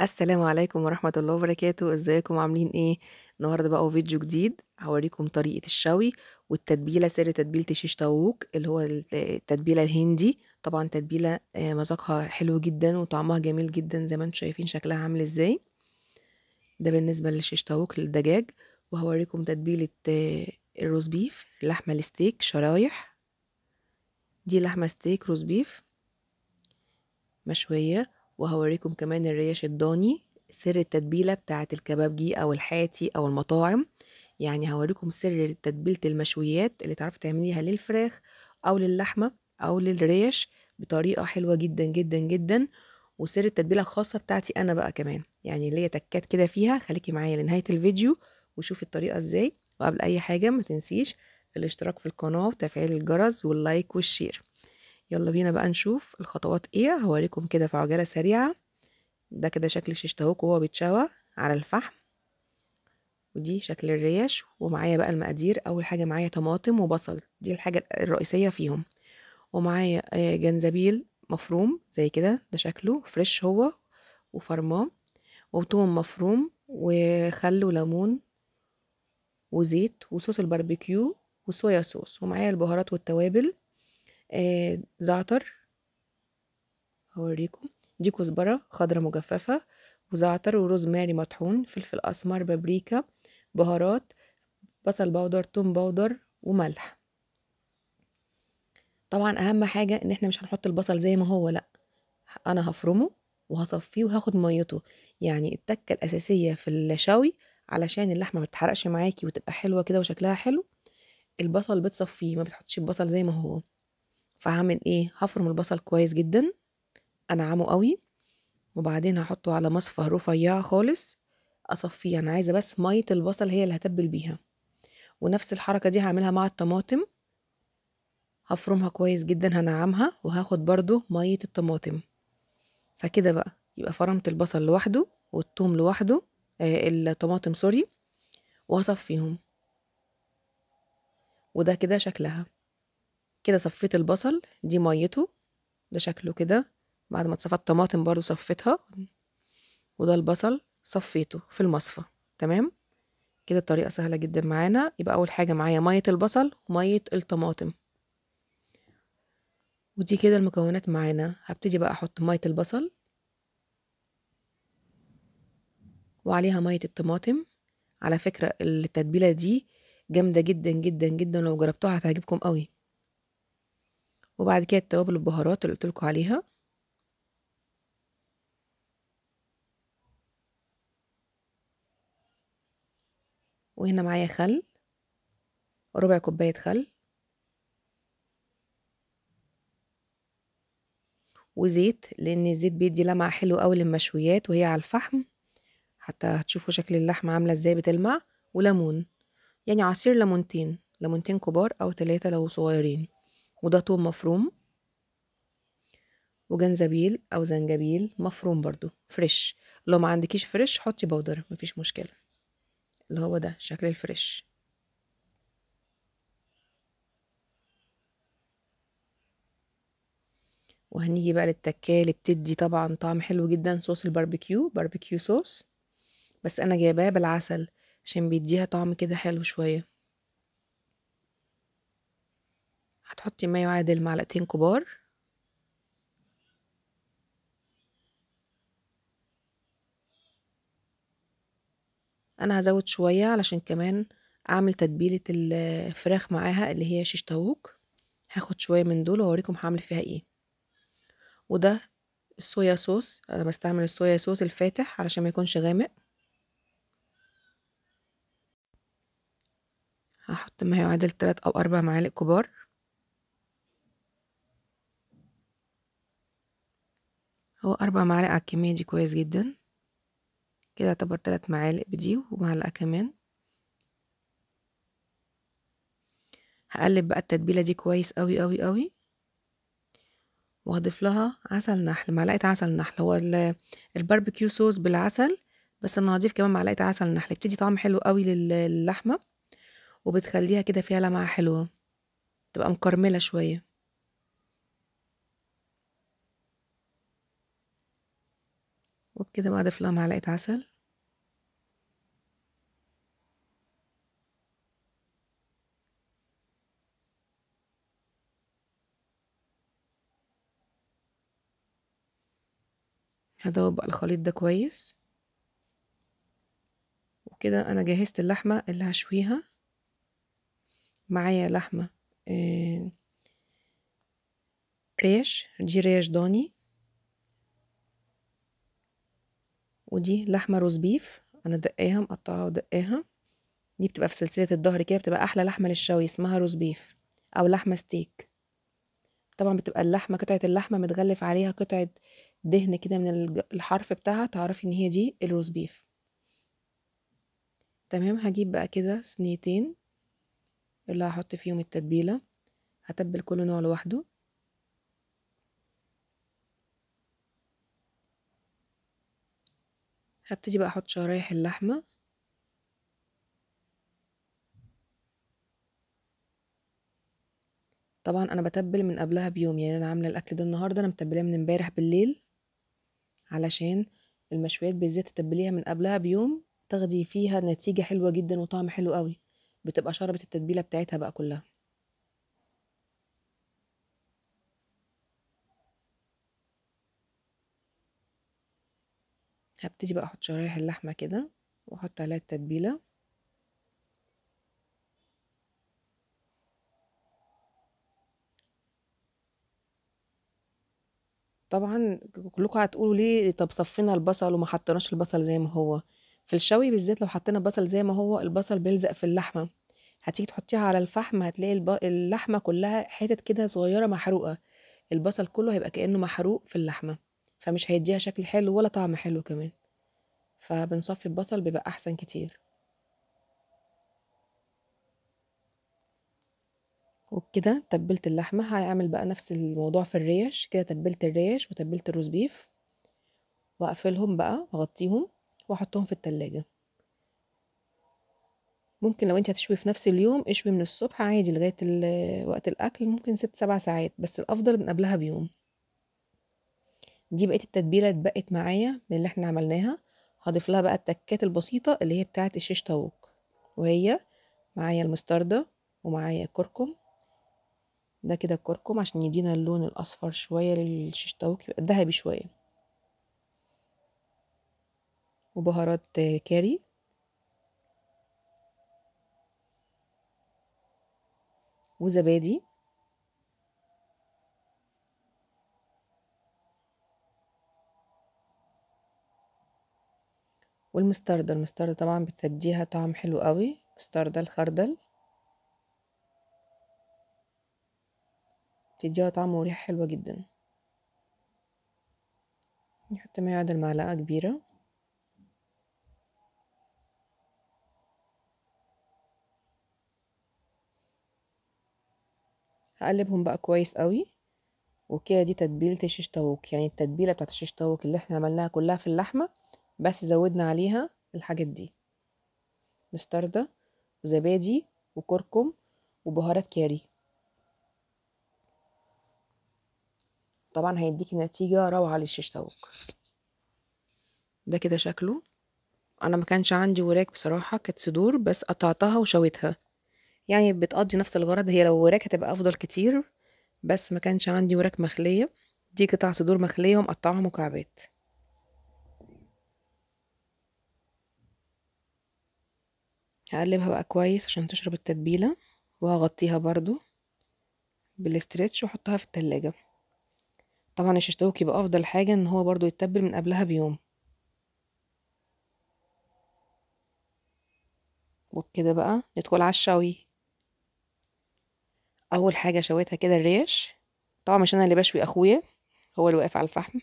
السلام عليكم ورحمة الله وبركاته ازيكم عاملين ايه النهاردة بقى فيديو جديد هوريكم طريقة الشوي والتتبيلة سر تتبيلة الشيش طاووق اللي هو التتبيلة الهندي طبعا تتبيلة آه، مذاقها حلو جدا وطعمها جميل جدا زي ما انتم شايفين شكلها عامل ازاي ده بالنسبة للشيش طاووق للدجاج وهوريكم تتبيلة آه، الروز بيف لحمة الستيك شرايح دي لحمة ستيك روز بيف مشوية وهوريكم كمان الريش الضاني سر التتبيلة بتاعة الكبابجي أو الحاتي أو المطاعم يعني هوريكم سر تتبيلة المشويات اللي تعرفي تعمليها للفراخ أو للحمة أو للريش بطريقة حلوة جدا جدا جدا وسر التتبيلة الخاصة بتاعتي أنا بقى كمان يعني ليا تكات كده فيها خليكي معايا لنهاية الفيديو وشوفي الطريقة ازاي وقبل أي حاجة ما تنسيش الاشتراك في القناة وتفعيل الجرس واللايك والشير يلا بينا بقى نشوف الخطوات ايه هوريكم كده في عجالة سريعة ده كده شكل الشيشتاوك وهو بيتشوى على الفحم ودي شكل الريش ومعايا بقى المقادير اول حاجة معايا طماطم وبصل دي الحاجة الرئيسية فيهم ومعايا آه، جنزبيل مفروم زي كده ده شكله فريش هو وفرماه وتوم مفروم وخل وليمون وزيت وصوص الباربيكيو وصويا صوص ومعايا البهارات والتوابل آه، زعتر هوريكم دي كزبرة خضرة مجففة وزعتر وروز ماري مطحون فلفل أسمر بابريكا بهارات بصل بودر توم بودر وملح طبعا أهم حاجة إن احنا مش هنحط البصل زي ما هو لأ أنا هفرمه وهصفيه وهاخد ميته يعني التكة الأساسية في الشوي علشان اللحمة تتحرقش معاكي وتبقى حلوة كده وشكلها حلو البصل بتصفيه ما بتحطش البصل زي ما هو فهعمل ايه هفرم البصل كويس جدا انعمه قوي وبعدين هحطه على مصفى رفيع خالص اصفيه انا عايزه بس ميه البصل هي اللي هتبل بيها ونفس الحركه دي هعملها مع الطماطم هفرمها كويس جدا هنعمها وهاخد برضو ميه الطماطم فكده بقى يبقى فرمت البصل لوحده والثوم لوحده آه الطماطم سوري وهصفيهم وده كده شكلها كده صفيت البصل دي ميته ده شكله كده بعد ما اتصفى الطماطم برضو صفيتها وده البصل صفيته في المصفى تمام كده الطريقة سهلة جدا معانا يبقى أول حاجة معايا مية البصل ومية الطماطم ودي كده المكونات معانا هبتدي بقى أحط مية البصل وعليها مية الطماطم على فكرة التتبيلة دي جامدة جدا جدا جدا لو جربتوها هتعجبكم قوي وبعد كده التوابل البهارات اللي قلتلكوا عليها وهنا معايا خل ربع كوباية خل وزيت لأن الزيت بيدي لمعة حلوة أوي للمشويات وهي على الفحم حتى هتشوفوا شكل اللحمة عاملة ازاي بتلمع وليمون يعني عصير ليمونتين ليمونتين كبار أو تلاتة لو صغيرين وده توم مفروم وجنزبيل او زنجبيل مفروم برضو فريش لو ما عندكيش فريش حطي بودر مفيش مشكله اللي هو ده شكل الفريش وهنيجي بقى للتكال اللي بتدي طبعا طعم حلو جدا صوص الباربيكيو باربيكيو صوص بس انا جايباه بالعسل عشان بيديها طعم كده حلو شويه هتحطي ما يعادل معلقتين كبار انا هزود شوية علشان كمان اعمل تتبيلة الفراخ معاها اللي هي شيش طاووق هاخد شوية من دول واوريكم هعمل فيها ايه وده الصويا صوص انا بستعمل الصويا صوص الفاتح علشان ما يكونش غامق هحط ما يعادل 3 او 4 معالق كبار هو أربع معالق على الكمية دي كويس جدا كده اعتبر تلات معالق بدي ومعلقة كمان هقلب بقى التتبيلة دي كويس قوي قوي قوي وهضيف لها عسل نحل معلقة عسل نحل هو الباربيكيو صوص بالعسل بس انا هضيف كمان معلقة عسل نحل بتدي طعم حلو قوي للحمة وبتخليها كده فيها لمعة حلوة تبقى مكرملة شوية وبكده بقى اضيف لها معلقه عسل هدوب بقى الخليط ده كويس وكده انا جهزت اللحمه اللي هشويها معايا لحمه آه، ريش دي ريش ضاني ودي لحمه روز بيف انا دقاها مقطعاها ودقاها دي بتبقى في سلسله الظهر كده بتبقى احلى لحمه للشوي اسمها روز بيف او لحمه ستيك طبعا بتبقى اللحمه قطعه اللحمه متغلف عليها قطعه دهن كده من الحرف بتاعها تعرفي ان هي دي الروز بيف تمام هجيب بقى كده صينيتين اللي هحط فيهم التتبيله هتبل كل نوع لوحده هبتدي بقى احط شرايح اللحمة طبعا انا بتبل من قبلها بيوم يعني انا عامله الاكل ده النهارده انا متبلاه من امبارح بالليل علشان المشويات بالذات تتبليها من قبلها بيوم تاخدي فيها نتيجه حلوه جدا وطعم حلو قوي بتبقى شربت التتبيله بتاعتها بقى كلها هبتدي بقى احط شرايح اللحمة كده واحط عليها التتبيلة طبعا كلكم هتقولوا ليه طب صفينا البصل وما حطيناش البصل زي ما هو في الشوي بالذات لو حطينا البصل زي ما هو البصل بيلزق في اللحمه هتيجي تحطيها على الفحم هتلاقي اللحمه كلها حتت كده صغيره محروقه البصل كله هيبقى كانه محروق في اللحمه فمش هيديها شكل حلو ولا طعم حلو كمان فبنصفي البصل بيبقى احسن كتير وبكده تبلت اللحمة هعمل بقى نفس الموضوع في الريش كده تبلت الريش وتبلت الروز بيف واقفلهم بقى واغطيهم واحطهم في التلاجة ممكن لو انت هتشوي في نفس اليوم اشوي من الصبح عادي لغاية وقت الاكل ممكن ست سبع ساعات بس الافضل من قبلها بيوم دي بقيه التتبيله اتبقت معايا من اللي احنا عملناها هضيف لها بقى التكات البسيطه اللي هي بتاعه الشيش طاووق وهي معايا المستردة ومعايا كركم ده كده الكركم عشان يدينا اللون الاصفر شويه للشيش طاووق يبقى ذهبي شويه وبهارات كاري وزبادي والمستردة المستردة طبعا بتديها طعم حلو قوي مستردة الخردل بتديها طعم وريحة حلوة جدا نحط ما يعادل معلقة كبيرة هقلبهم بقى كويس قوي وكده دي تتبيلة الشيش طاووق يعني التتبيلة بتاعت الشيش طاووق اللي احنا عملناها كلها في اللحمة بس زودنا عليها الحاجات دي مستردة وزبادي وكركم وبهارات كاري طبعا هيديكي نتيجة روعة للشيش طاووق ده كده شكله انا ما كانش عندي وراك بصراحة كانت صدور بس قطعتها وشويتها يعني بتقضي نفس الغرض هي لو وراك هتبقى افضل كتير بس ما كانش عندي وراك مخلية دي قطع صدور مخلية ومقطعها مكعبات هقلبها بقى كويس عشان تشرب التتبيلة وهغطيها برضو بالاسترتش واحطها في التلاجة طبعا الششتوك يبقى افضل حاجة ان هو برضو يتبل من قبلها بيوم وبكده بقى ندخل على الشوي اول حاجة شويتها كده الريش طبعا مش انا اللي بشوي اخويا هو اللي واقف على الفحم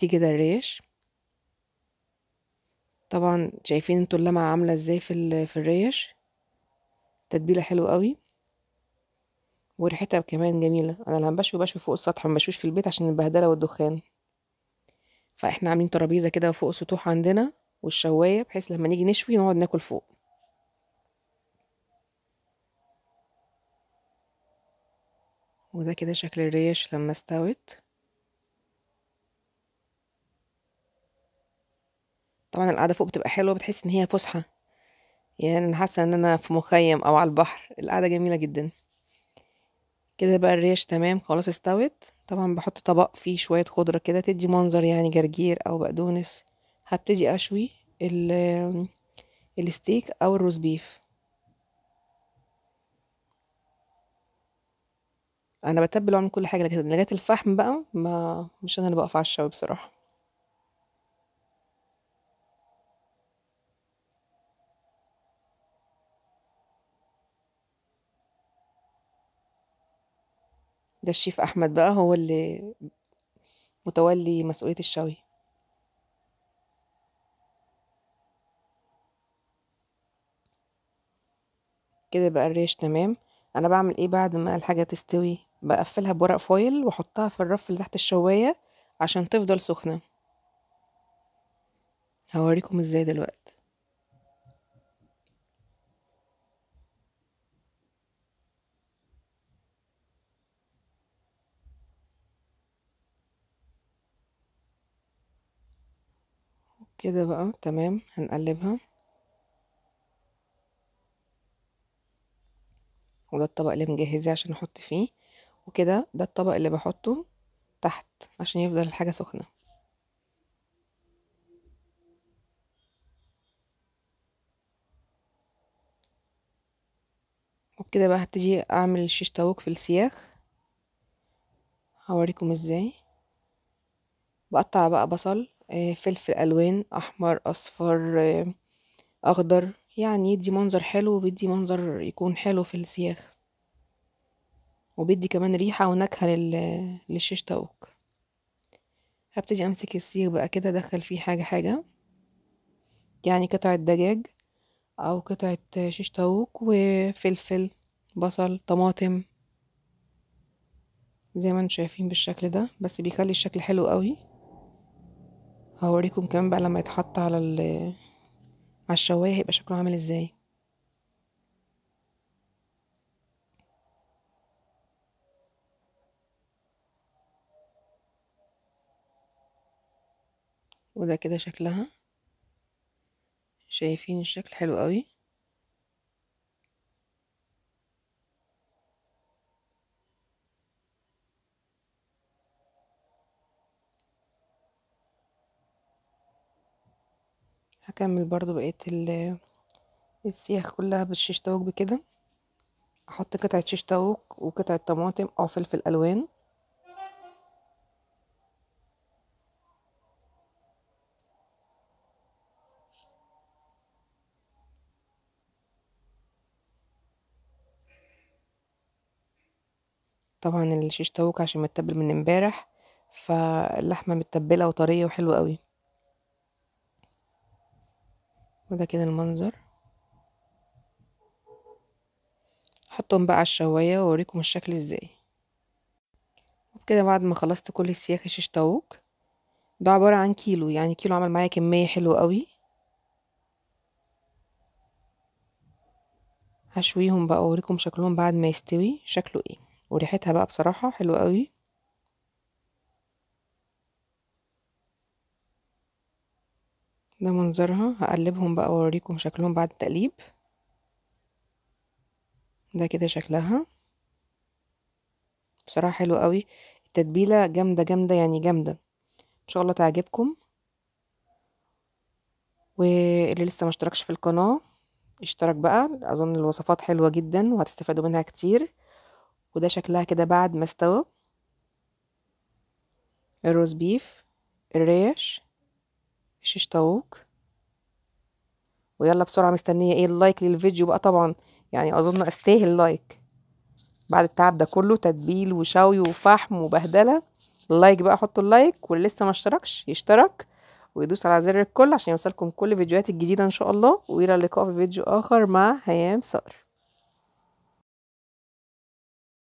دي كده الريش طبعا شايفين انتوا اللمعة عاملة ازاي في, في الريش تتبيلة حلوة قوي وريحتها كمان جميلة انا لما بشوي بشوي فوق السطح ما بشويش في البيت عشان البهدلة والدخان فاحنا عاملين ترابيزة كده فوق السطوح عندنا والشواية بحيث لما نيجي نشوي نقعد ناكل فوق وده كده شكل الريش لما استوت طبعا القعده فوق بتبقى حلوه بتحس ان هي فسحه يعني انا حاسه ان انا في مخيم او على البحر القعده جميله جدا كده بقى الريش تمام خلاص استوت طبعا بحط طبق فيه شويه خضره كده تدي منظر يعني جرجير او بقدونس هبتدي اشوي ال الستيك او الروز بيف انا بتبل واعمل كل حاجه لكن لغايه الفحم بقى ما مش انا اللي بقف على الشوي بصراحه ده الشيف أحمد بقى هو اللي متولي مسؤولية الشوي كده بقى الريش تمام أنا بعمل إيه بعد ما الحاجة تستوي بقفلها بورق فويل وأحطها في الرف اللي تحت الشواية عشان تفضل سخنة هوريكم ازاي دلوقتي كده بقى تمام هنقلبها وده الطبق اللي مجهزه عشان احط فيه وكده ده الطبق اللي بحطه تحت عشان يفضل الحاجة سخنة وبكده بقى هبتدي اعمل الشيش طاووق في السياخ هوريكم ازاي بقطع بقى بصل آه، فلفل ألوان أحمر أصفر آه، أخضر يعني يدي منظر حلو وبيدي منظر يكون حلو في السياخ وبيدي كمان ريحة ونكهة لل... للشيش طاووق هبتدي أمسك السيخ بقى كده أدخل فيه حاجة حاجة يعني قطعة دجاج أو قطعة شيش طاووق وفلفل بصل طماطم زي ما انتم شايفين بالشكل ده بس بيخلي الشكل حلو قوي هوريكم كمان بقى لما يتحط على ال على الشوايه هيبقى شكله عامل ازاي وده كده شكلها شايفين الشكل حلو قوي هكمل برضو بقية السياخ كلها بالشيش طاووق بكده احط قطعة شيش طاووق وقطعة طماطم او فلفل الوان طبعا الشيش طاووق عشان متبل من امبارح فاللحمه متبله وطريه وحلوه قوي وده كده المنظر احطهم بقى على الشوايه واوريكم الشكل ازاي وبكده بعد ما خلصت كل السياخ شيش طاووق ده عباره عن كيلو يعني كيلو عمل معايا كميه حلوه قوي هشويهم بقى واوريكم شكلهم بعد ما يستوي شكله ايه وريحتها بقى بصراحه حلوه قوي ده منظرها هقلبهم بقى واوريكم شكلهم بعد التقليب ده كده شكلها بصراحة حلو قوي التتبيلة جامدة جامدة يعني جامدة ان شاء الله تعجبكم واللي لسه ما اشتركش في القناة اشترك بقى اظن الوصفات حلوة جدا وهتستفادوا منها كتير وده شكلها كده بعد ما استوى الروز بيف الريش مش اشتروك ويلا بسرعه مستنيه ايه اللايك للفيديو بقى طبعا يعني اظن استاهل لايك بعد التعب ده كله تتبيل وشوي وفحم وبهدله اللايك بقى حطوا اللايك واللي لسه ما اشتركش يشترك ويدوس على زر الكل عشان يوصلكم كل فيديوهاتي الجديده ان شاء الله والى اللقاء في فيديو اخر مع هيام صقر